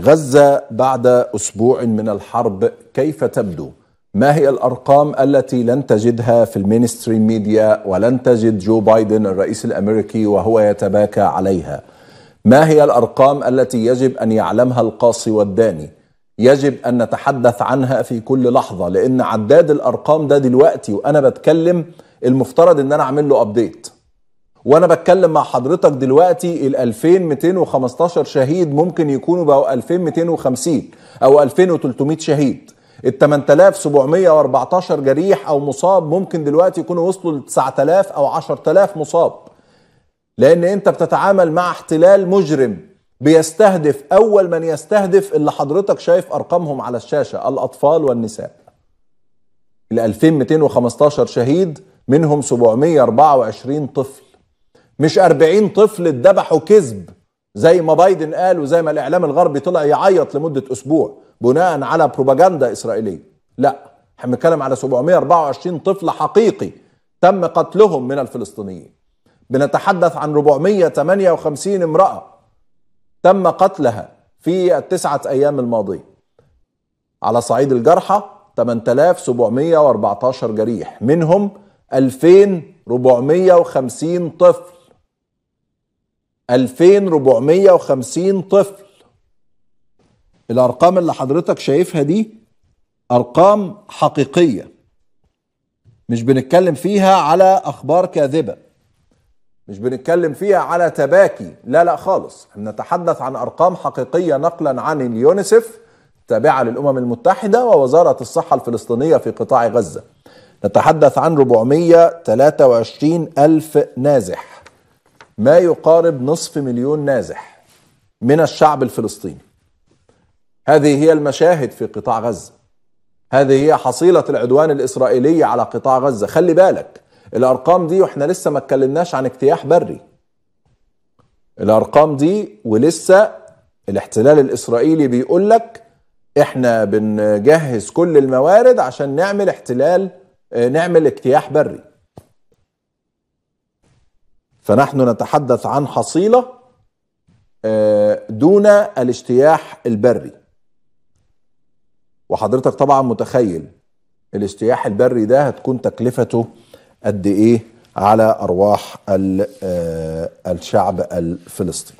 غزة بعد أسبوع من الحرب كيف تبدو؟ ما هي الأرقام التي لن تجدها في المينستريم ميديا ولن تجد جو بايدن الرئيس الأمريكي وهو يتباكى عليها؟ ما هي الأرقام التي يجب أن يعلمها القاصي والداني؟ يجب أن نتحدث عنها في كل لحظة لأن عداد الأرقام ده دلوقتي وأنا بتكلم المفترض أن أنا أعمل له أبديت وانا بتكلم مع حضرتك دلوقتي ال 2215 شهيد ممكن يكونوا بقوا 2250 او 2300 شهيد ال 8714 جريح او مصاب ممكن دلوقتي يكونوا وصلوا ل 9000 او 10000 مصاب لان انت بتتعامل مع احتلال مجرم بيستهدف اول من يستهدف اللي حضرتك شايف ارقامهم على الشاشه الاطفال والنساء ال 2215 شهيد منهم 724 طفل مش 40 طفل اتذبحوا كذب زي ما بايدن قال وزي ما الاعلام الغربي طلع يعيط لمده اسبوع بناء على بروباجندا اسرائيليه لا احنا بنتكلم على 724 طفل حقيقي تم قتلهم من الفلسطينيين بنتحدث عن 458 امراه تم قتلها في التسعه ايام الماضيه على صعيد الجرحى 8714 جريح منهم 2450 طفل 2450 طفل الارقام اللي حضرتك شايفها دي ارقام حقيقيه مش بنتكلم فيها على اخبار كاذبه مش بنتكلم فيها على تباكي لا لا خالص احنا نتحدث عن ارقام حقيقيه نقلا عن اليونسف تابعه للامم المتحده ووزاره الصحه الفلسطينيه في قطاع غزه نتحدث عن 423 ألف نازح ما يقارب نصف مليون نازح من الشعب الفلسطيني هذه هي المشاهد في قطاع غزة هذه هي حصيلة العدوان الإسرائيلي على قطاع غزة خلي بالك الأرقام دي وإحنا لسه ما اتكلمناش عن اجتياح بري الأرقام دي ولسه الاحتلال الإسرائيلي بيقول لك إحنا بنجهز كل الموارد عشان نعمل احتلال آه، نعمل اجتياح بري فنحن نتحدث عن حصيلة آه، دون الاجتياح البري وحضرتك طبعا متخيل الاجتياح البري ده هتكون تكلفته قد ايه على ارواح آه، الشعب الفلسطيني